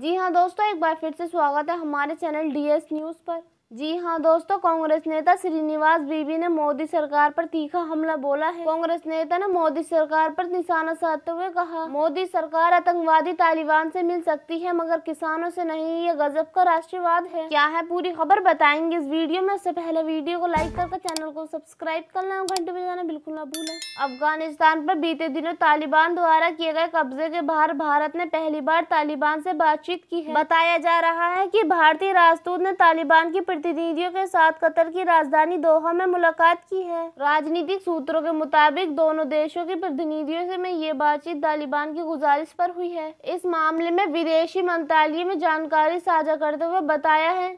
जी हाँ दोस्तों एक बार फिर से स्वागत है हमारे चैनल डी एस न्यूज़ पर जी हाँ दोस्तों कांग्रेस नेता श्रीनिवास बीबी ने मोदी सरकार पर तीखा हमला बोला है कांग्रेस नेता ने मोदी सरकार पर निशाना साधते हुए कहा मोदी सरकार आतंकवादी तालिबान से मिल सकती है मगर किसानों से नहीं ये गजब का राष्ट्रवाद है क्या है पूरी खबर बताएंगे इस वीडियो में उससे पहले वीडियो को लाइक कर चैनल को सब्सक्राइब कर लें घंटे बजाना बिल्कुल ना भूलें अफगानिस्तान पर बीते दिनों तालिबान द्वारा किए गए कब्जे के बाहर भारत ने पहली बार तालिबान से बातचीत की है बताया जा रहा है की भारतीय राजदूत ने तालिबान की प्रतिनिधियों के साथ कतर की राजधानी दोहा में मुलाकात की है राजनीतिक सूत्रों के मुताबिक दोनों देशों के प्रतिनिधियों से में ये बातचीत तालिबान की गुजारिश पर हुई है इस मामले में विदेशी मंत्रालय में जानकारी साझा करते हुए बताया है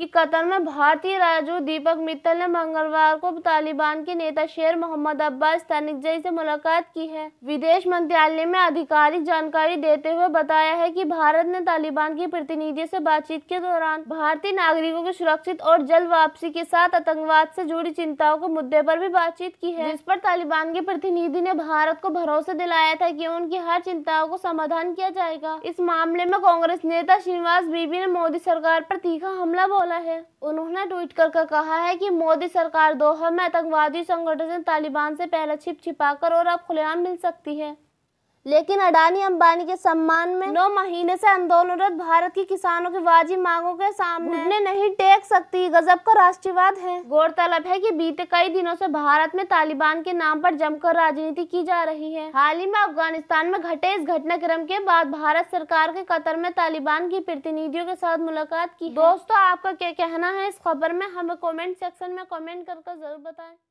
कि कतर में भारतीय राजदूत दीपक मित्तल ने मंगलवार को तालिबान के नेता शेर मोहम्मद अब्बास तनिकजई से मुलाकात की है विदेश मंत्रालय में आधिकारिक जानकारी देते हुए बताया है कि भारत ने तालिबान के प्रतिनिधि से बातचीत के दौरान भारतीय नागरिकों की सुरक्षित और जल्द वापसी के साथ आतंकवाद से जुड़ी चिंताओं के मुद्दे पर भी बातचीत की है जिस पर तालिबान के प्रतिनिधि ने भारत को भरोसा दिलाया था कि उनकी हर चिंताओं को समाधान किया जाएगा इस मामले में कांग्रेस नेता श्रीनिवास बीबी ने मोदी सरकार पर तीखा हमला बोला वाला है उन्होंने ट्वीट कर कहा है कि मोदी सरकार दोहा में आतंकवादी संगठन तालिबान से पहले छिप छिपाकर और अब खुलेआम मिल सकती है लेकिन अडानी अंबानी के सम्मान में नौ महीने से आंदोलनरत भारत की किसानों की वाजी मांगों के सामने नहीं टेक सकती गजब का राष्ट्रवाद है गौरतलब है कि बीते कई दिनों से भारत में तालिबान के नाम पर जमकर राजनीति की जा रही है हाल ही में अफगानिस्तान में घटे इस घटनाक्रम के बाद भारत सरकार के कतर में तालिबान की प्रतिनिधियों के साथ मुलाकात की दोस्तों आपका क्या कहना है इस खबर में हमें कॉमेंट सेक्शन में कॉमेंट कर जरूर बताए